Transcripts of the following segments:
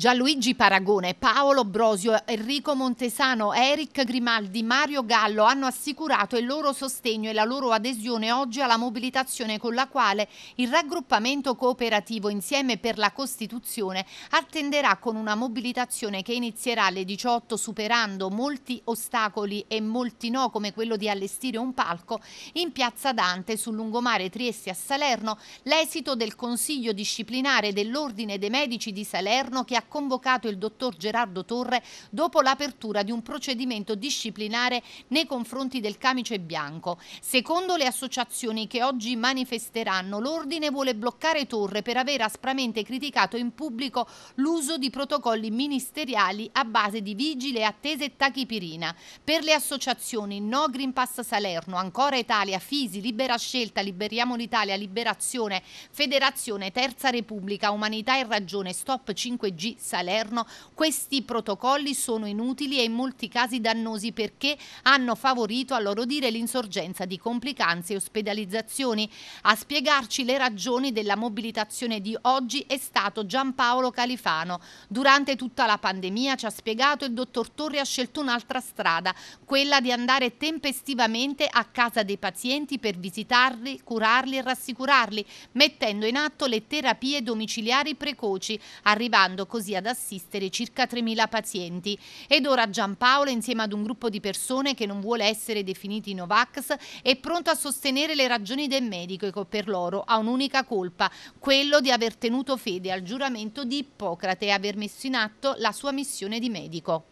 Gianluigi Paragone, Paolo Brosio, Enrico Montesano, Eric Grimaldi, Mario Gallo hanno assicurato il loro sostegno e la loro adesione oggi alla mobilitazione con la quale il raggruppamento cooperativo Insieme per la Costituzione attenderà con una mobilitazione che inizierà alle 18 superando molti ostacoli e molti no come quello di allestire un palco in Piazza Dante sul lungomare Trieste a Salerno l'esito del Consiglio disciplinare dell'Ordine dei Medici di Salerno che ha convocato il dottor Gerardo Torre dopo l'apertura di un procedimento disciplinare nei confronti del camice bianco. Secondo le associazioni che oggi manifesteranno, l'ordine vuole bloccare Torre per aver aspramente criticato in pubblico l'uso di protocolli ministeriali a base di vigile, attese e tachipirina. Per le associazioni No Green Pass Salerno, Ancora Italia, Fisi, Libera Scelta, Liberiamo l'Italia, Liberazione, Federazione, Terza Repubblica, Umanità e Ragione, Stop 5G, Salerno, questi protocolli sono inutili e in molti casi dannosi perché hanno favorito a loro dire l'insorgenza di complicanze e ospedalizzazioni. A spiegarci le ragioni della mobilitazione di oggi è stato Giampaolo Califano. Durante tutta la pandemia ci ha spiegato il dottor Torri ha scelto un'altra strada, quella di andare tempestivamente a casa dei pazienti per visitarli, curarli e rassicurarli, mettendo in atto le terapie domiciliari precoci, arrivando così così ad assistere circa 3.000 pazienti. Ed ora Giampaolo, insieme ad un gruppo di persone che non vuole essere definiti Novax, è pronto a sostenere le ragioni del medico che per loro ha un'unica colpa, quello di aver tenuto fede al giuramento di Ippocrate e aver messo in atto la sua missione di medico.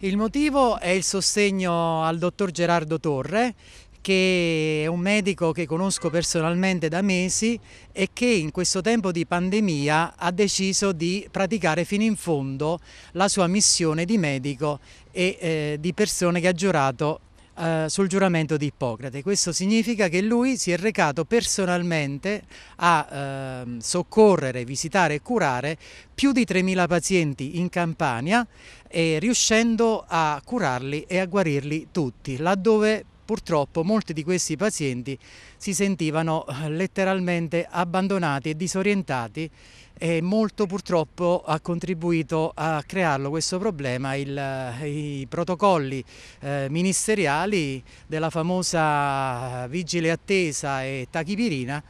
Il motivo è il sostegno al dottor Gerardo Torre che è un medico che conosco personalmente da mesi e che in questo tempo di pandemia ha deciso di praticare fino in fondo la sua missione di medico e eh, di persone che ha giurato eh, sul giuramento di Ippocrate. Questo significa che lui si è recato personalmente a eh, soccorrere, visitare e curare più di 3.000 pazienti in Campania, riuscendo a curarli e a guarirli tutti, laddove Purtroppo molti di questi pazienti si sentivano eh, letteralmente abbandonati e disorientati e molto purtroppo ha contribuito a crearlo questo problema il, eh, i protocolli eh, ministeriali della famosa vigile attesa e tachipirina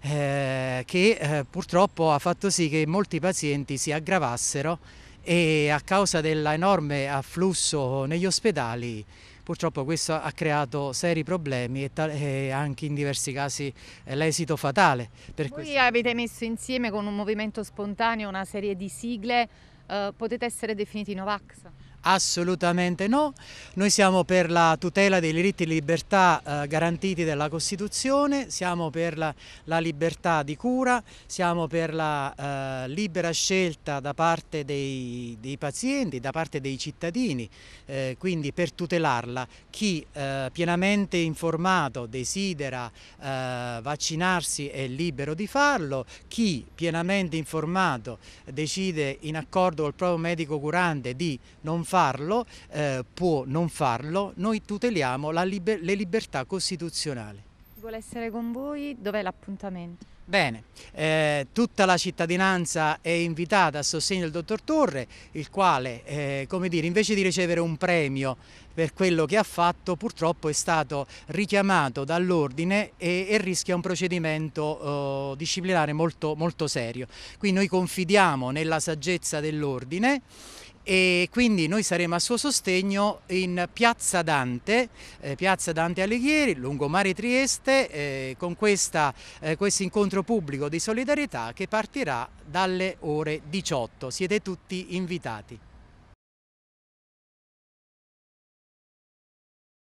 eh, che eh, purtroppo ha fatto sì che molti pazienti si aggravassero e a causa dell'enorme afflusso negli ospedali Purtroppo questo ha creato seri problemi e, e anche in diversi casi eh, l'esito fatale. Per Voi questo. avete messo insieme con un movimento spontaneo una serie di sigle, eh, potete essere definiti Novax? Assolutamente no, noi siamo per la tutela dei diritti e libertà eh, garantiti dalla Costituzione, siamo per la, la, libertà di cura, siamo per la eh, libera scelta da parte dei, dei, pazienti, da parte dei cittadini, eh, quindi per tutelarla. Chi eh, pienamente informato desidera eh, vaccinarsi è libero di farlo, chi pienamente informato decide in accordo col proprio medico curante di non farlo, eh, può non farlo, noi tuteliamo liber le libertà costituzionali. vuole essere con voi, dov'è l'appuntamento? Bene, eh, tutta la cittadinanza è invitata a sostegno del dottor Torre, il quale, eh, come dire, invece di ricevere un premio per quello che ha fatto, purtroppo è stato richiamato dall'ordine e, e, rischia un procedimento eh, disciplinare molto, molto serio. Qui noi confidiamo nella saggezza dell'ordine e quindi noi saremo a suo sostegno in Piazza Dante, eh, Piazza Dante Alighieri, Lungomare Trieste, eh, con eh, questo eh, incontro pubblico di solidarietà che partirà dalle ore 18. Siete tutti invitati.